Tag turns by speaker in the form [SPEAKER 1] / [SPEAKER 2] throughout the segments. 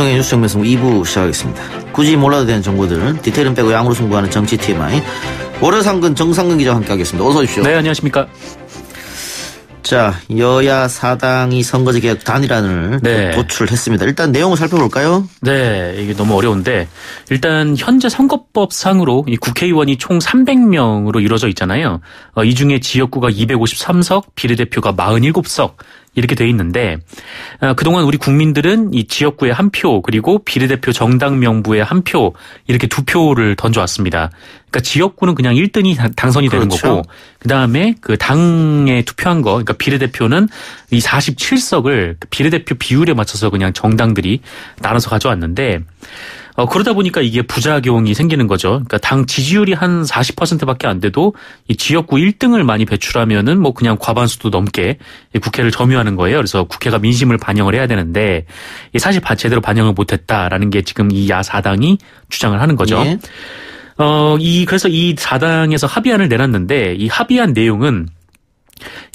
[SPEAKER 1] 김현정의 뉴스 정매승 2부 시작하겠습니다. 굳이 몰라도 되는 정보들, 은 디테일은 빼고 양으로 승부하는 정치 TMI. 월요상근 정상근 기자와 함께하겠습니다. 어서 오십시오. 네, 안녕하십니까. 자, 여야 사당이 선거제 개혁 단일안을 네. 도출했습니다. 일단 내용을
[SPEAKER 2] 살펴볼까요? 네, 이게 너무 어려운데 일단 현재 선거법상으로 이 국회의원이 총 300명으로 이루어져 있잖아요. 어, 이 중에 지역구가 253석, 비례대표가 47석, 이렇게 돼 있는데 어, 그동안 우리 국민들은 이 지역구에 한표 그리고 비례대표 정당 명부에 한표 이렇게 두 표를 던져왔습니다. 그러니까 지역구는 그냥 1등이 당선이 되는 그렇죠. 거고 그다음에 그 당에 투표한 거 그러니까 비례대표는 이 47석을 비례대표 비율에 맞춰서 그냥 정당들이 나눠서 가져왔는데 어, 그러다 보니까 이게 부작용이 생기는 거죠. 그러니까 당 지지율이 한 40%밖에 안 돼도 이 지역구 1등을 많이 배출하면은 뭐 그냥 과반수도 넘게 이 국회를 점유하는 거예요. 그래서 국회가 민심을 반영을 해야 되는데 이 사실 제대로 반영을 못했다라는 게 지금 이 야사당이 주장을 하는 거죠. 예. 어, 이 그래서 이 사당에서 합의안을 내놨는데 이 합의안 내용은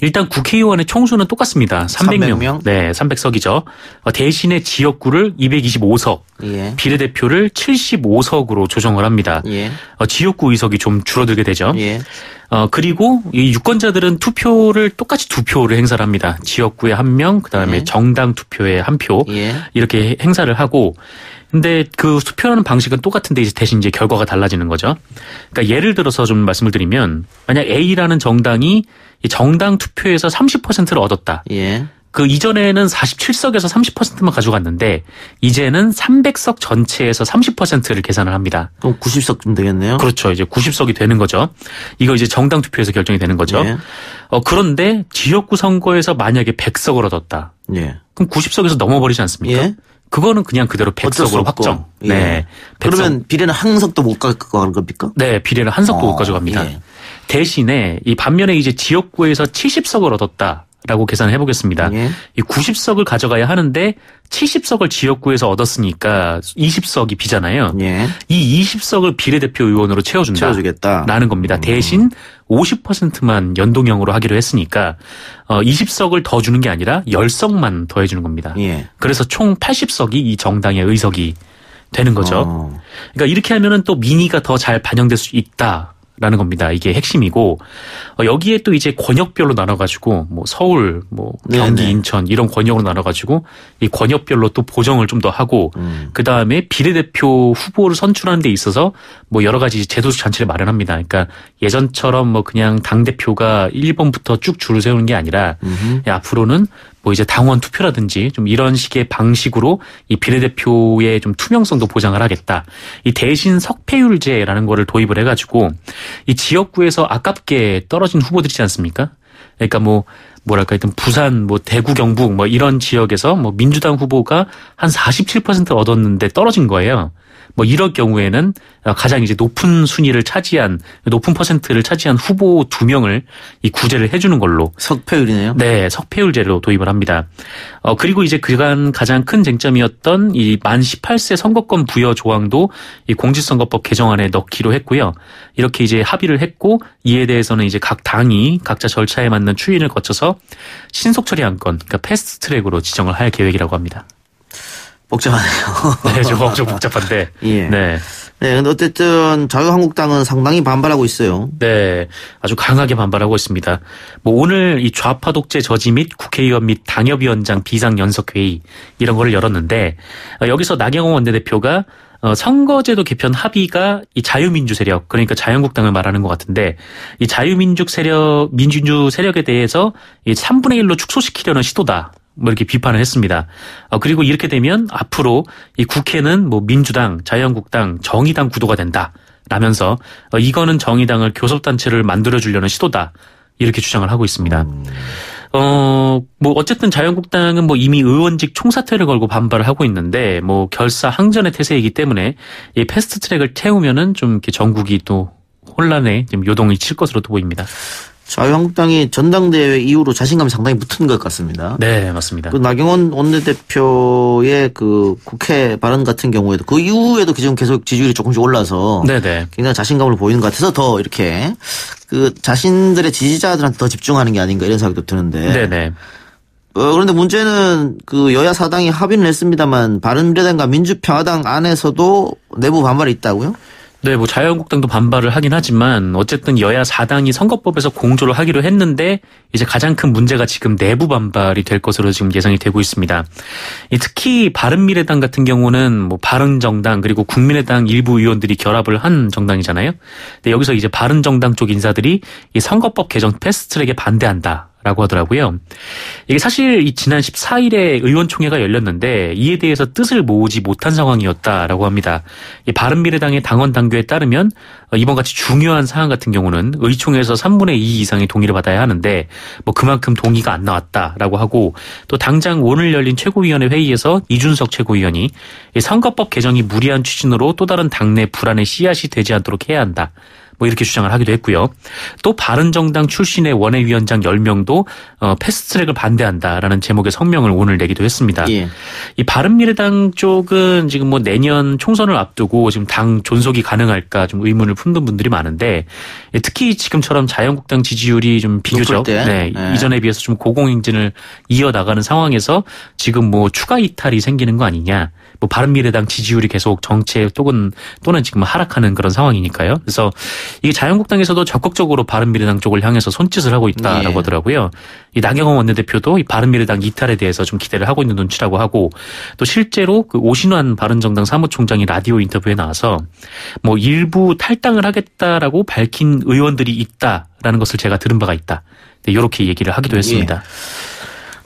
[SPEAKER 2] 일단 국회의원의 총수는 똑같습니다. 300명. 300명? 네, 300석이죠. 어, 대신에 지역구를 225석, 예. 비례대표를 75석으로 조정을 합니다. 예. 어, 지역구 의석이 좀 줄어들게 되죠. 예. 어, 그리고 이 유권자들은 투표를 똑같이 투 표를 행사를 합니다. 지역구에 한 명, 그다음에 예. 정당 투표에 한 표. 예. 이렇게 행사를 하고 근데 그 투표하는 방식은 똑같은데 이제 대신 이제 결과가 달라지는 거죠. 그러니까 예를 들어서 좀 말씀을 드리면 만약 A라는 정당이 정당 투표에서 30%를 얻었다. 예. 그 이전에는 47석에서 30%만 가져갔는데 이제는 300석 전체에서 30%를 계산을 합니다. 그럼 90석 좀 되겠네요. 그렇죠. 이제 90석이 되는 거죠. 이거 이제 정당 투표에서 결정이 되는 거죠. 예. 어, 그런데 지역구 선거에서 만약에 100석을 얻었다. 예. 그럼 90석에서 넘어버리지 않습니까? 예. 그거는 그냥 그대로 백석으로 확정. 예. 네. 백석. 그러면 비례는 항석도 못 가져가는 겁니까? 네, 비례는 한석도 어, 못 가져갑니다. 예. 대신에 이 반면에 이제 지역구에서 70석을 얻었다. 라고 계산을 해보겠습니다. 예. 이 90석을 가져가야 하는데 70석을 지역구에서 얻었으니까 20석이 비잖아요. 예. 이 20석을 비례대표 의원으로 채워준다. 채워주겠다라는 겁니다. 음. 대신 50%만 연동형으로 하기로 했으니까 20석을 어, 더 주는 게 아니라 10석만 더 해주는 겁니다. 예. 그래서 총 80석이 이 정당의 의석이 되는 거죠. 어. 그러니까 이렇게 하면은 또 민의가 더 잘 반영될 수 있다. 라는 겁니다. 이게 핵심이고 어, 여기에 또 이제 권역별로 나눠가지고 뭐 서울, 뭐 경기, 네네. 인천 이런 권역으로 나눠가지고 이 권역별로 또 보정을 좀 더 하고 음. 그 다음에 비례대표 후보를 선출하는 데 있어서 뭐 여러 가지 제도적 장치를 마련합니다. 그러니까 예전처럼 뭐 그냥 당 대표가 1번부터 쭉 줄을 세우는 게 아니라 음. 앞으로는 뭐 이제 당원 투표라든지 좀 이런 식의 방식으로 이 비례대표의 좀 투명성도 보장을 하겠다. 이 대신 석패율제라는 거를 도입을 해가지고 이 지역구에서 아깝게 떨어진 후보들이지 않습니까? 그러니까 뭐 뭐랄까 하여 부산 뭐 대구 경북 뭐 이런 지역에서 뭐 민주당 후보가 한 47%를 얻었는데 떨어진 거예요. 뭐 이런 경우에는 가장 이제 높은 순위를 차지한 높은 퍼센트를 차지한 후보 두 명을 이 구제를 해주는 걸로 석패율이네요. 네, 석패율제로 도입을 합니다. 어 그리고 이제 그간 가장 큰 쟁점이었던 이 만 18세 선거권 부여 조항도 이 공직선거법 개정안에 넣기로 했고요. 이렇게 이제 합의를 했고 이에 대해서는 이제 각 당이 각자 절차에 맞는 추인을 거쳐서 신속 처리한 건, 그러니까 패스트트랙으로 지정을 할 계획이라고 합니다. 복잡하네요. 네, 좀금좀 복잡한데. 예. 네.
[SPEAKER 1] 네, 근데 어쨌든 자유한국당은 상당히 반발하고 있어요.
[SPEAKER 2] 네, 아주 강하게 반발하고 있습니다. 뭐 오늘 이 좌파 독재 저지 및 국회의원 및 당협위원장 비상연석회의 이런 거를 열었는데 어, 여기서 나경원 원내대표가 어, 선거제도 개편 합의가 이 자유민주 세력 그러니까 자유한국당을 말하는 것 같은데 이 자유민주 세력 민주주 세력에 대해서 이 3분의 1로 축소시키려는 시도다 뭐 이렇게 비판을 했습니다. 어, 그리고 이렇게 되면 앞으로 이 국회는 뭐 민주당, 자유한국당, 정의당 구도가 된다. 라면서 어, 이거는 정의당을 교섭단체를 만들어 주려는 시도다. 이렇게 주장을 하고 있습니다. 어, 뭐, 어쨌든 자유한국당은 뭐 이미 의원직 총사퇴를 걸고 반발을 하고 있는데, 뭐, 결사 항전의 태세이기 때문에, 이 패스트 트랙을 태우면은 좀 이렇게 전국이 또 혼란에 좀 요동이 칠 것으로 도 보입니다.
[SPEAKER 1] 자유한국당이 그렇죠. 아, 전당대회 이후로 자신감이 상당히 붙은 것 같습니다. 네, 맞습니다. 그 나경원 원내대표의 그 국회 발언 같은 경우에도 그 이후에도 계속 지지율이 조금씩 올라서 네네. 네. 굉장히 자신감을 보이는 것 같아서 더 이렇게 그 자신들의 지지자들한테 더 집중하는 게 아닌가 이런 생각도 드는데. 네네. 네. 어, 그런데 문제는 그 여야 사당이 합의를 했습니다만 바른미래당과 민주평화당 안에서도 내부 반발이 있다고요?
[SPEAKER 2] 네, 뭐 자유한국당도 반발을 하긴 하지만 어쨌든 여야 4당이 선거법에서 공조를 하기로 했는데 이제 가장 큰 문제가 지금 내부 반발이 될 것으로 지금 예상이 되고 있습니다. 특히 바른미래당 같은 경우는 뭐 바른정당 그리고 국민의당 일부 의원들이 결합을 한 정당이잖아요. 근데 여기서 이제 바른정당 쪽 인사들이 이 선거법 개정 패스트트랙에 반대한다. 라고 하더라고요. 이게 사실 이 지난 14일에 의원총회가 열렸는데 이에 대해서 뜻을 모으지 못한 상황이었다라고 합니다. 바른미래당의 당원 당규에 따르면 이번 같이 중요한 사안 같은 경우는 의총에서 3분의 2 이상의 동의를 받아야 하는데 뭐 그만큼 동의가 안 나왔다라고 하고 또 당장 오늘 열린 최고위원회 회의에서 이준석 최고위원이 선거법 개정이 무리한 추진으로 또 다른 당내 불안의 씨앗이 되지 않도록 해야 한다. 뭐 이렇게 주장을 하기도 했고요. 또 바른정당 출신의 원외위원장 10명도 어, 패스트트랙을 반대한다라는 제목의 성명을 오늘 내기도 했습니다. 예. 이 바른미래당 쪽은 지금 뭐 내년 총선을 앞두고 지금 당 존속이 가능할까 좀 의문을 품는 분들이 많은데 예, 특히 지금처럼 자유한국당 지지율이 좀 비교적 네, 네. 이전에 비해서 좀 고공행진을 이어나가는 상황에서 지금 뭐 추가 이탈이 생기는 거 아니냐. 또 바른미래당 지지율이 계속 정체 혹은 또는 지금 하락하는 그런 상황이니까요. 그래서 이게 자유한국당에서도 적극적으로 바른미래당 쪽을 향해서 손짓을 하고 있다라고 예. 하더라고요. 이 나경원 원내대표도 이 바른미래당 이탈에 대해서 좀 기대를 하고 있는 눈치라고 하고 또 실제로 그 오신환 바른정당 사무총장이 라디오 인터뷰에 나와서 뭐 일부 탈당을 하겠다라고 밝힌 의원들이 있다라는 것을 제가 들은 바가 있다. 이렇게 네, 얘기를 하기도 예. 했습니다.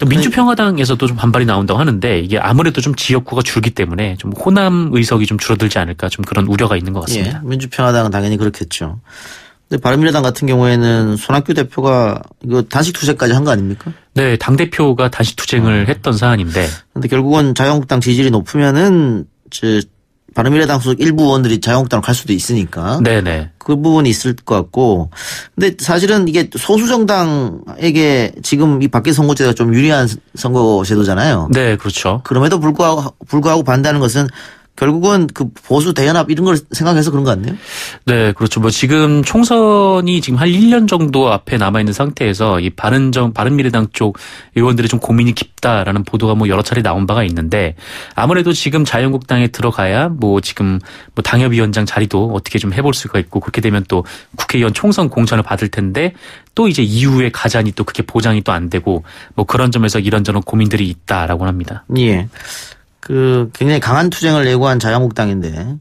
[SPEAKER 2] 민주평화당에서도 네. 좀 반발이 나온다고 하는데 이게 아무래도 좀 지역구가 줄기 때문에 좀 호남 의석이 좀 줄어들지 않을까 좀 그런 우려가 있는 것 같습니다.
[SPEAKER 1] 예, 민주평화당은 당연히 그렇겠죠. 근데 바른미래당 같은 경우에는 손학규 대표가 이거 단식 투쟁까지 한 거 아닙니까?
[SPEAKER 2] 네, 당 대표가 단식 투쟁을 음. 했던 사안인데.
[SPEAKER 1] 근데 결국은 자유한국당 지지율이 높으면은 바른미래당 소속 일부 의원들이 자유한국당으로 갈 수도 있으니까. 네네. 그 부분이 있을 것 같고. 근데 사실은 이게 소수정당에게 지금 이밖의선거제가좀 유리한 선거제도잖아요. 네, 그렇죠. 그럼에도 불구하고, 불구하고 반대하는
[SPEAKER 2] 것은 결국은 그 보수 대연합 이런 걸 생각해서 그런 것 같네요. 네, 그렇죠. 뭐 지금 총선이 지금 한 1년 정도 앞에 남아 있는 상태에서 이 바른정 바른미래당 쪽 의원들이 좀 고민이 깊다라는 보도가 뭐 여러 차례 나온 바가 있는데 아무래도 지금 자유한국당에 들어가야 뭐 지금 뭐 당협위원장 자리도 어떻게 좀 해볼 수가 있고 그렇게 되면 또 국회의원 총선 공천을 받을 텐데 또 이제 이후에 가자니 또 그게 보장이 또 안 되고 뭐 그런 점에서 이런저런 고민들이 있다라고 합니다.
[SPEAKER 1] 예. 그 굉장히 강한 투쟁을 예고한 자유한국당인데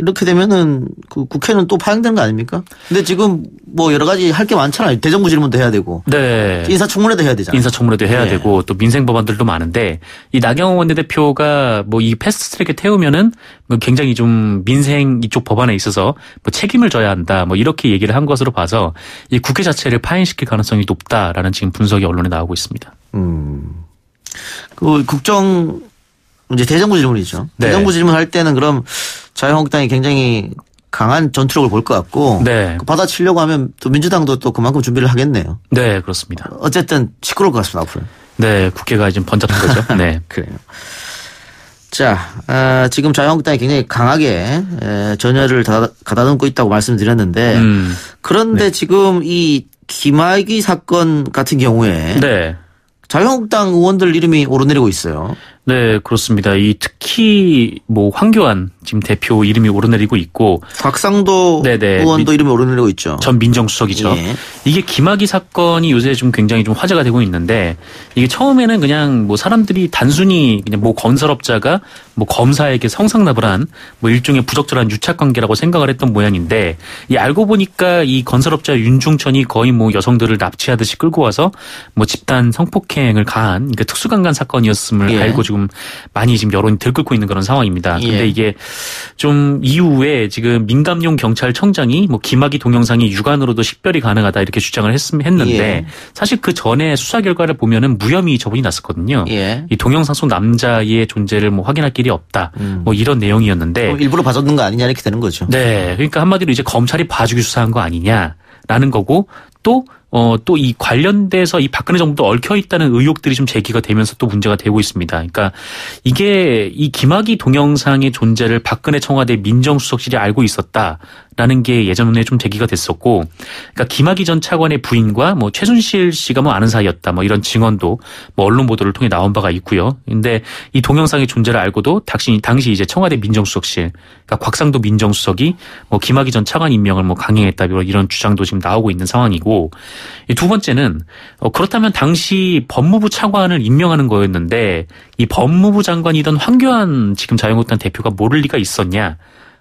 [SPEAKER 1] 이렇게 되면은 그 국회는 또 파행되는 거 아닙니까? 근데 지금 뭐 여러 가지 할 게 많잖아요. 대정부 질문도 해야 되고.
[SPEAKER 2] 네. 인사청문회도 해야 되잖아요. 인사청문회도 해야 네. 되고 또 민생 법안들도 많은데 이 나경원 원내대표가 뭐 이 패스트 트랙에 태우면은 뭐 굉장히 좀 민생 이쪽 법안에 있어서 뭐 책임을 져야 한다 뭐 이렇게 얘기를 한 것으로 봐서 이 국회 자체를 파행시킬 가능성이 높다라는 지금 분석이 언론에 나오고 있습니다. 음.
[SPEAKER 1] 그 국정 이제 대정부 질문이죠. 네. 대정부 질문할 때는 그럼 자유한국당이 굉장히 강한 전투력을 볼 것 같고 네. 받아치려고 하면 또 민주당도 또 그만큼 준비를 하겠네요.
[SPEAKER 2] 네, 그렇습니다.
[SPEAKER 1] 어쨌든 시끄러울 것
[SPEAKER 2] 같습니다 앞으로. 네, 국회가 지금 번잡한 거죠. 네, 그래요.
[SPEAKER 1] 자, 어, 지금 자유한국당이 굉장히 강하게 에, 전열을 다, 가다듬고 있다고 말씀드렸는데 음. 그런데 네. 지금 이 김학의 사건 같은 경우에
[SPEAKER 2] 네. 자유한국당 의원들 이름이 오르내리고 있어요. 네, 그렇습니다. 이 특히 뭐 황교안 지금 대표 이름이 오르내리고 있고 곽상도 네네. 네. 의원도 이름이 오르내리고 있죠. 전 민정수석이죠. 예. 이게 김학의 사건이 요새 좀 굉장히 좀 화제가 되고 있는데 이게 처음에는 그냥 뭐 사람들이 단순히 그냥 뭐 건설업자가 뭐 검사에게 성상납을 한 뭐 일종의 부적절한 유착관계라고 생각을 했던 모양인데 이 알고 보니까 이 건설업자 윤중천이 거의 뭐 여성들을 납치하듯이 끌고 와서 뭐 집단 성폭행을 가한 그러니까 특수강간 사건이었음을 예. 알고 지금 지금 많이 지금 여론이 들끓고 있는 그런 상황입니다. 근데 예. 이게 좀 이후에 지금 민감용 경찰청장이 뭐 기막이 동영상이 육안으로도 식별이 가능하다 이렇게 주장을 했, 했는데 예. 사실 그 전에 수사 결과를 보면은 무혐의 처분이 났었거든요. 예. 이 동영상 속 남자의 존재를 뭐 확인할 길이 없다. 음. 뭐 이런 내용이었는데 일부러 봐줬는 거 아니냐 이렇게 되는 거죠. 네. 그러니까 한마디로 이제 검찰이 봐주기 수사한 거 아니냐라는 거고 또 어, 또 이 관련돼서 이 박근혜 정부도 얽혀 있다는 의혹들이 좀 제기가 되면서 또 문제가 되고 있습니다. 그러니까 이게 이 김학의 동영상의 존재를 박근혜 청와대 민정수석실이 알고 있었다. 라는 게 예전에 좀 제기가 됐었고, 그러니까 김학의 전 차관의 부인과 뭐 최순실 씨가 뭐 아는 사이였다, 뭐 이런 증언도 뭐 언론 보도를 통해 나온 바가 있고요. 근데 이 동영상의 존재를 알고도 당시, 당시 이제 청와대 민정수석실, 그러니까 곽상도 민정수석이 뭐 김학의 전 차관 임명을 뭐 강행했다, 뭐 이런 주장도 지금 나오고 있는 상황이고, 이 두 번째는 어 그렇다면 당시 법무부 차관을 임명하는 거였는데 이 법무부 장관이던 황교안 지금 자유한국당 대표가 모를 리가 있었냐?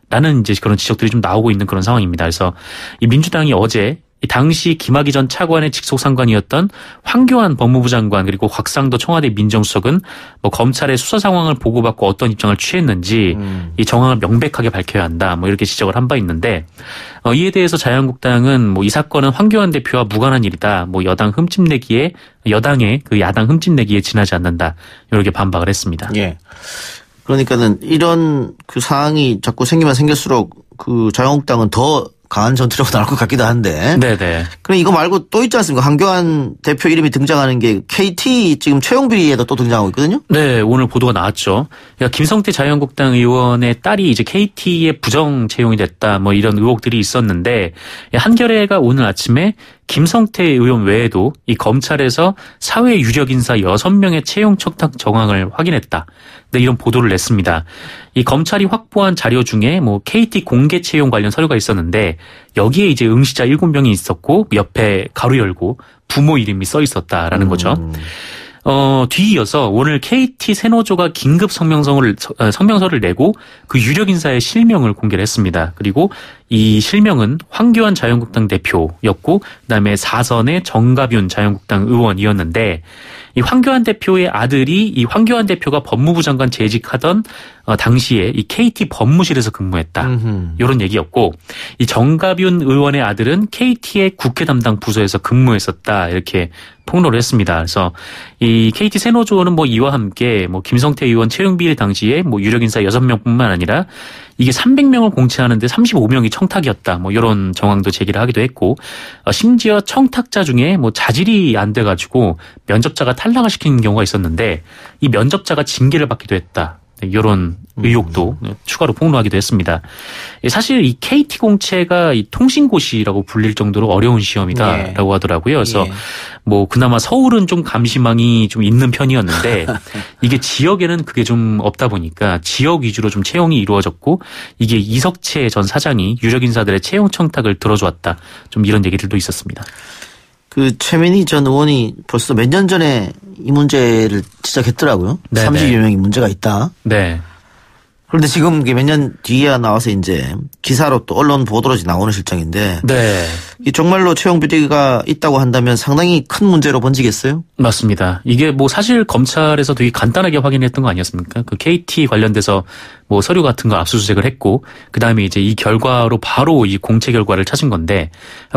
[SPEAKER 2] 라는 이제 그런 지적들이 좀 나오고 있는 그런 상황입니다. 그래서 이 민주당이 어제 이 당시 김학의 전 차관의 직속 상관이었던 황교안 법무부 장관 그리고 곽상도 청와대 민정수석은 뭐 검찰의 수사 상황을 보고받고 어떤 입장을 취했는지 음. 이 정황을 명백하게 밝혀야 한다 뭐 이렇게 지적을 한 바 있는데 어, 이에 대해서 자유한국당은 뭐 이 사건은 황교안 대표와 무관한 일이다 뭐 여당 흠집내기에 여당의 그 야당 흠집내기에 지나지 않는다 이렇게 반박을 했습니다. 예. 그러니까는
[SPEAKER 1] 이런 그 상황이 자꾸 생기면 생길수록 그 자유한국당은 더 강한 전투력으 나올
[SPEAKER 2] 것 같기도 한데. 네네.
[SPEAKER 1] 그럼 이거 말고 또 있지 않습니까? 한교안 대표 이름이 등장하는 게
[SPEAKER 2] KT 지금 채용 비리에도 또 등장하고 있거든요. 네, 오늘 보도가 나왔죠. 그러니까 김성태 자유한국당 의원의 딸이 이제 KT에 부정 채용이 됐다, 뭐 이런 의혹들이 있었는데 한겨레가 오늘 아침에 김성태 의원 외에도 이 검찰에서 사회 유력 인사 6명의 채용 척탁 정황을 확인했다. 네, 이런 보도를 냈습니다. 이 검찰이 확보한 자료 중에 뭐 KT 공개 채용 관련 서류가 있었는데 여기에 이제 응시자 7명이 있었고 옆에 가로 열고 부모 이름이 써 있었다라는 음. 거죠. 어, 뒤이어서 오늘 KT 세노조가 긴급 성명서를 어, 성명서를 내고 그 유력 인사의 실명을 공개를 했습니다. 그리고 이 실명은 황교안 자유한국당 대표였고 그다음에 4선의 정가윤 자유한국당 의원이었는데 이 황교안 대표의 아들이 이 황교안 대표가 법무부 장관 재직하던 어, 당시에 이 KT 법무실에서 근무했다. 음 이런 얘기였고 이 정가윤 의원의 아들은 KT의 국회 담당 부서에서 근무했었다. 이렇게 폭로를 했습니다. 그래서 이 KT 세노조는 뭐 이와 함께 뭐 김성태 의원 채용비일 당시에 뭐 유력 인사 6명뿐만 아니라 이게 300명을 공채하는데 35명이 청탁이었다. 뭐 이런 정황도 제기를 하기도 했고 어, 심지어 청탁자 중에 뭐 자질이 안 돼 가지고 면접자가 탈락을 시킨 경우가 있었는데 이 면접자가 징계를 받기도 했다. 이런 음. 의혹도 음. 추가로 폭로하기도 했습니다. 예, 사실 이 KT 공채가 이 통신고시라고 불릴 정도로 어려운 시험이다라고 예. 하더라고요. 그래서 예. 뭐 그나마 서울은 좀 감시망이 좀 있는 편이었는데 이게 지역에는 그게 좀 없다 보니까 지역 위주로 좀 채용이 이루어졌고 이게 이석채 전 사장이 유력 인사들의 채용 청탁을 들어주었다. 좀 이런 얘기들도 있었습니다.
[SPEAKER 1] 그 최민희 전 의원이 벌써 몇 년 전에 이 문제를 지적했더라고요. 네네. 30여 명이 문제가 있다. 네. 그런데 지금 몇 년 뒤에 나와서 이제 기사로 또 언론 보도로 나오는 실정인데 네. 이 정말로 채용 비리가 있다고 한다면 상당히 큰 문제로 번지겠어요? 맞습니다.
[SPEAKER 2] 이게 뭐 사실 검찰에서 되게 간단하게 확인했던 거 아니었습니까? 그 KT 관련돼서 뭐 서류 같은 거 압수수색을 했고 그다음에 이제 이 결과로 바로 이공채 결과를 찾은 건데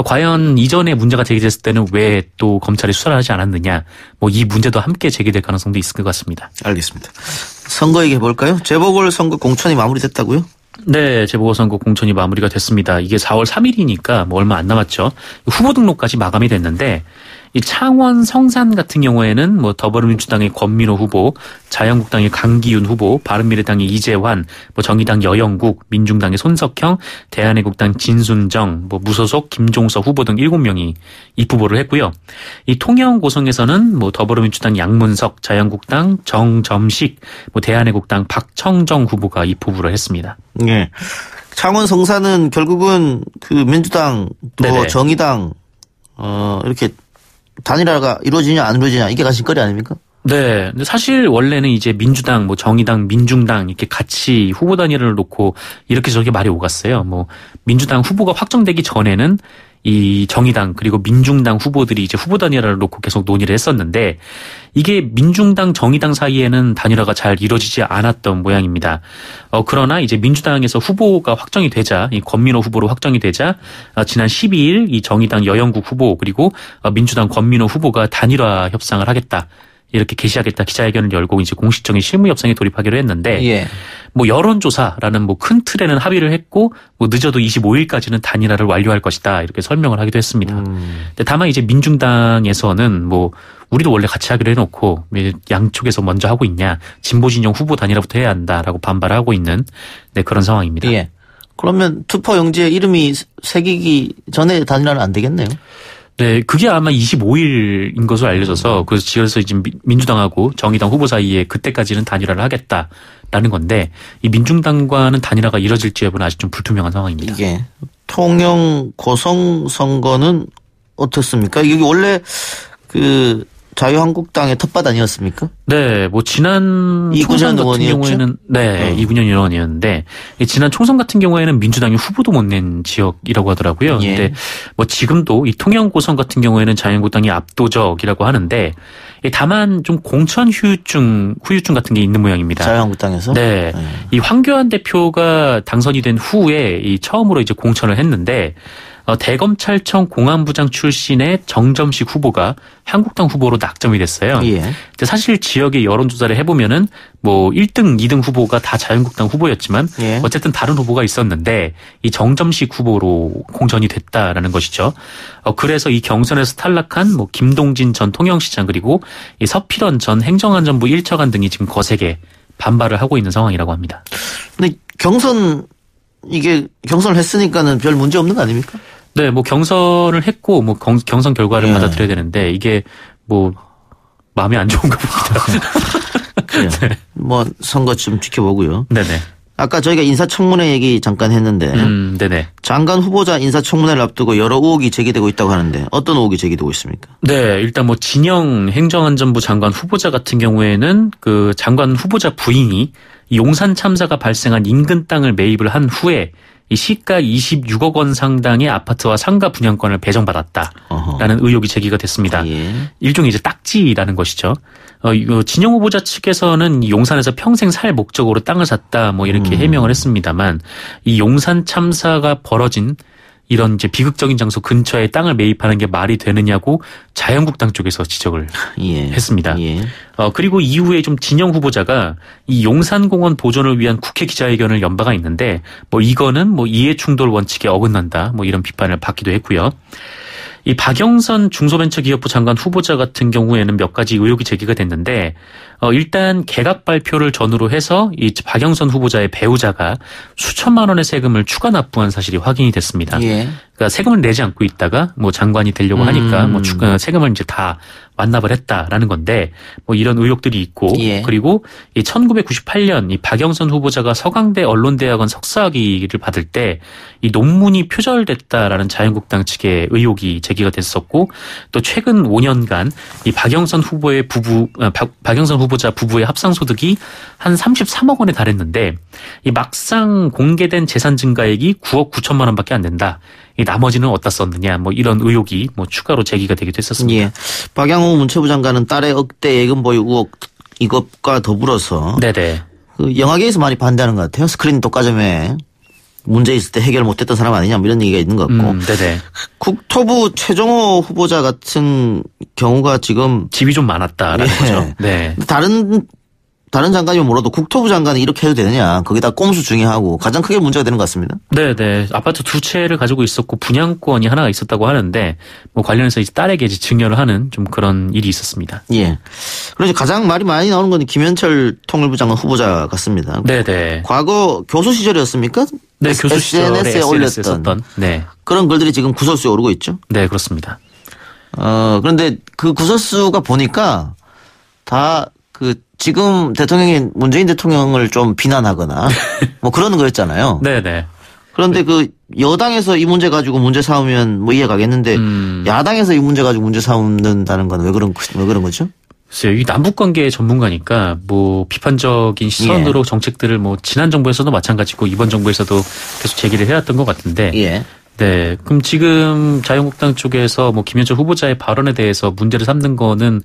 [SPEAKER 2] 과연 이전에 문제가 제기됐을 때는 왜 또 검찰이 수사를 하지 않았느냐 뭐 이 문제도 함께 제기될 가능성도 있을 것 같습니다. 알겠습니다. 선거 얘기해 볼까요? 재보궐 선거 공천이 마무리됐다고요? 네, 재보궐선거 공천이 마무리가 됐습니다. 이게 4월 3일이니까 뭐 얼마 안 남았죠. 후보 등록까지 마감이 됐는데 이 창원 성산 같은 경우에는 뭐 더불어민주당의 권민호 후보, 자유한국당의 강기윤 후보, 바른미래당의 이재환, 뭐 정의당 여영국, 민중당의 손석형, 대한애국당 진순정, 뭐 무소속 김종서 후보 등 7명이 입후보를 했고요. 이 통영 고성에서는 뭐 더불어민주당 양문석, 자유한국당 정점식, 뭐 대한애국당 박청정 후보가 입후보를 했습니다. 네.
[SPEAKER 1] 창원 성산은 결국은 그 민주당 또 네네. 정의당 어 이렇게 단일화가 이루어지냐 안 이루어지냐 이게 가슴거리 아닙니까?
[SPEAKER 2] 네. 근데 사실 원래는 이제 민주당, 뭐 정의당, 민중당 이렇게 같이 후보 단일화를 놓고 이렇게 저렇게 말이 오갔어요. 뭐 민주당 후보가 확정되기 전에는 이 정의당 그리고 민중당 후보들이 이제 후보 단일화를 놓고 계속 논의를 했었는데 이게 민중당 정의당 사이에는 단일화가 잘 이루어지지 않았던 모양입니다. 어, 그러나 이제 민주당에서 후보가 확정이 되자 이 권민호 후보로 확정이 되자 어, 지난 12일 이 정의당 여영국 후보 그리고 어, 민주당 권민호 후보가 단일화 협상을 하겠다. 이렇게 개시하겠다 기자회견을 열고 이제 공식적인 실무 협상에 돌입하기로 했는데 예. 뭐 여론조사라는 뭐 큰 틀에는 합의를 했고 뭐 늦어도 25일까지는 단일화를 완료할 것이다 이렇게 설명을 하기도 했습니다. 음. 근데 다만 이제 민중당에서는 뭐 우리도 원래 같이 하기로 해놓고 양쪽에서 먼저 하고 있냐 진보 진영 후보 단일화부터 해야 한다라고 반발하고 있는 네, 그런 상황입니다. 예.
[SPEAKER 1] 그러면 투포 영지의 이름이 새기기
[SPEAKER 2] 전에 단일화는 안 되겠네요. 네, 그게 아마 25일인 것으로 알려져서 그래서 지어서 지금 민주당하고 정의당 후보 사이에 그때까지는 단일화를 하겠다라는 건데 이 민중당과는 단일화가 이뤄질지 여부는 아직 좀 불투명한 상황입니다. 이게
[SPEAKER 1] 통영 고성 선거는 어떻습니까? 이게 원래 그 자유한국당의
[SPEAKER 2] 텃밭 아니었습니까? 네, 뭐 지난 총선 같은 의원이었죠? 경우에는 네 어. 이군현 의원이었는데 지난 총선 같은 경우에는 민주당이 후보도 못 낸 지역이라고 하더라고요. 예. 근데 뭐 지금도 이 통영 고선 같은 경우에는 자유한국당이 압도적이라고 하는데 다만 좀 공천 후유증 후유증 같은 게 있는 모양입니다. 자유한국당에서 네, 예. 이 황교안 대표가 당선이 된 후에 이 처음으로 이제 공천을 했는데 어, 대검찰청 공안부장 출신의 정점식 후보가 한국당 후보로 낙점이 됐어요. 예. 사실 지역의 여론조사를 해보면은 뭐 1등, 2등 후보가 다 자유한국당 후보였지만 예. 어쨌든 다른 후보가 있었는데 이 정점식 후보로 공천이 됐다라는 것이죠. 어, 그래서 이 경선에서 탈락한 뭐 김동진 전 통영시장 그리고 이 서필원 전 행정안전부 1차관 등이 지금 거세게 반발을 하고 있는 상황이라고 합니다.
[SPEAKER 1] 근데 경선 이게 경선을 했으니까는 별 문제 없는 거 아닙니까?
[SPEAKER 2] 네, 뭐 경선을 했고 뭐 경, 경선 결과를 예. 받아들여야 되는데 이게 뭐 마음이 안 좋은가 봅니다. 예. 네. 뭐 선거 좀 지켜보고요. 네네.
[SPEAKER 1] 아까 저희가 인사청문회 얘기 잠깐 했는데 음, 네네. 장관 후보자 인사청문회를 앞두고 여러 의혹이 제기되고 있다고 하는데 어떤 의혹이 제기되고 있습니까?
[SPEAKER 2] 네, 일단 뭐 진영 행정안전부 장관 후보자 같은 경우에는 그 장관 후보자 부인이 용산 참사가 발생한 인근 땅을 매입을 한 후에 시가 26억 원 상당의 아파트와 상가 분양권을 배정받았다라는 어허. 의혹이 제기가 됐습니다. 아, 예. 일종의 이제 딱지라는 것이죠. 어, 진영 후보자 측에서는 용산에서 평생 살 목적으로 땅을 샀다 뭐 이렇게 음. 해명을 했습니다만 이 용산 참사가 벌어진 이런 이제 비극적인 장소 근처에 땅을 매입하는 게 말이 되느냐고 자유한국당 쪽에서 지적을 예. 했습니다. 예. 어, 그리고 이후에 좀 진영 후보자가 이 용산공원 보존을 위한 국회 기자회견을 연 바가 있는데 뭐 이거는 뭐 이해충돌 원칙에 어긋난다 뭐 이런 비판을 받기도 했고요. 이 박영선 중소벤처기업부 장관 후보자 같은 경우에는 몇 가지 의혹이 제기가 됐는데 어, 일단 개각 발표를 전후로 해서 이 박영선 후보자의 배우자가 수천만 원의 세금을 추가 납부한 사실이 확인이 됐습니다. 예. 그러니까 세금을 내지 않고 있다가 뭐 장관이 되려고 하니까 뭐 음. 뭐 주, 세금을 이제 다 완납을 했다라는 건데 뭐 이런 의혹들이 있고 예. 그리고 이 1998년 이 박영선 후보자가 서강대 언론대학원 석사학위를 받을 때 이 논문이 표절됐다라는 자유한국당 측의 의혹이 제기가 됐었고 또 최근 5년간 이 박영선 후보의 부부 어, 박, 박영선 후보자 부부의 합산 소득이 한 33억 원에 달했는데 이 막상 공개된 재산 증가액이 9억 9천만 원밖에 안 된다. 이 나머지는 어디다 썼느냐 뭐 이런 의혹이 뭐 추가로 제기가 되기도 했었습니다. 예. 박양호 문체부 장관은 딸의 억대
[SPEAKER 1] 예금 보유 의혹 이것과 더불어서 네네. 그 영화계에서 많이 반대하는 것 같아요. 스크린 독과점에 문제 있을 때 해결 못했던 사람 아니냐 뭐 이런 얘기가 있는 것 같고. 음, 네네. 국토부 최종호 후보자 같은 경우가 지금 집이 좀 많았다라는
[SPEAKER 2] 네. 거죠. 네.
[SPEAKER 1] 다른 다른 장관이면 몰라도 국토부 장관이 이렇게 해도 되느냐 거기다 꼼수 중요하고 가장 크게 문제가 되는 것 같습니다.
[SPEAKER 2] 네네 네. 아파트 두 채를 가지고 있었고 분양권이 하나가 있었다고 하는데 뭐 관련해서 이제 딸에게 이제 증여를 하는 좀 그런 일이 있었습니다. 예.
[SPEAKER 1] 그래서 가장 말이 많이 나오는 건 김현철 통일부 장관 후보자 같습니다. 네네. 네. 과거 교수 시절이었습니까? 네 교수 시절에 SNS에 올렸던 썼던, 네. 그런 글들이 지금 구설수에 오르고 있죠. 네 그렇습니다. 어 그런데 그 구설수가 보니까 다그 지금 대통령이 문재인 대통령을 좀 비난하거나 뭐 그러는 거였잖아요. 네네. 그런데 네. 그 여당에서 이 문제 가지고 문제 삼으면 뭐 이해가 겠는데 음. 야당에서 이 문제 가지고 문제 삼는다는 건 왜 그런 왜 그런 거죠? 글쎄요,
[SPEAKER 2] 이 남북 관계 전문가니까 뭐 비판적인 시선으로 예. 정책들을 뭐 지난 정부에서도 마찬가지고 이번 정부에서도 계속 제기를 해왔던 것 같은데 예. 네. 그럼 지금 자유한국당 쪽에서 뭐 김현철 후보자의 발언에 대해서 문제를 삼는 거는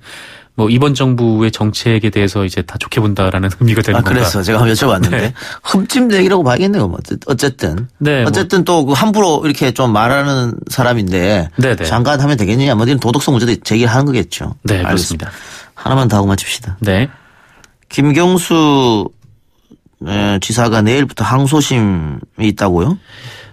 [SPEAKER 2] 뭐 이번 정부의 정책에 대해서 이제 다 좋게 본다라는 의미가 되는 아, 건가? 그래서 제가 한번 여쭤봤는데 네. 흠집내기라고 봐야겠네요. 네, 뭐 어쨌든
[SPEAKER 1] 네, 어쨌든 뭐. 또 그 함부로 이렇게 좀 말하는 사람인데 네, 네. 장관 하면 되겠느냐? 뭐 이런 도덕성 문제도 제기하는 거겠죠. 네, 알겠습니다. 그렇습니다. 하나만 더 하고 마칩시다. 네. 김경수 지사가
[SPEAKER 2] 내일부터 항소심이 있다고요?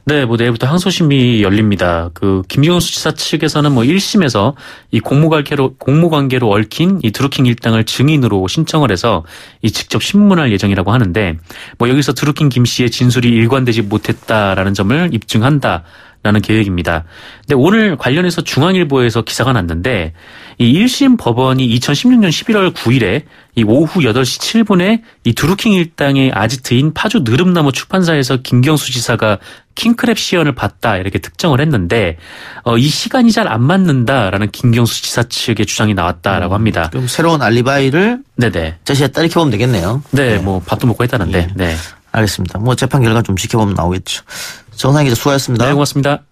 [SPEAKER 2] 네, 뭐 내일부터 항소심이 열립니다. 그 김경수 지사 측에서는 뭐 1심에서 이 공모관계로 공모관계로 얽힌 이 드루킹 일당을 증인으로 신청을 해서 이 직접 신문할 예정이라고 하는데 뭐 여기서 드루킹 김 씨의 진술이 일관되지 못했다라는 점을 입증한다. 라는 계획입니다. 근데 오늘 관련해서 중앙일보에서 기사가 났는데 이 1심 법원이 2016년 11월 9일에 이 오후 8시 7분에 이 드루킹 일당의 아지트인 파주 느릅나무 출판사에서 김경수 지사가 킹크랩 시연을 봤다 이렇게 특정을 했는데 어, 이 시간이 잘 안 맞는다라는 김경수 지사 측의 주장이 나왔다라고 음, 합니다. 그럼 새로운
[SPEAKER 1] 알리바이를 네네 제시했다 이렇게 보면 되겠네요.
[SPEAKER 2] 네, 네. 뭐 밥도 먹고 했다는데. 예. 네. 알겠습니다.
[SPEAKER 1] 뭐 재판 결과 좀 지켜보면 나오겠죠. 정상 기자 수고하셨습니다. 네, 고맙습니다.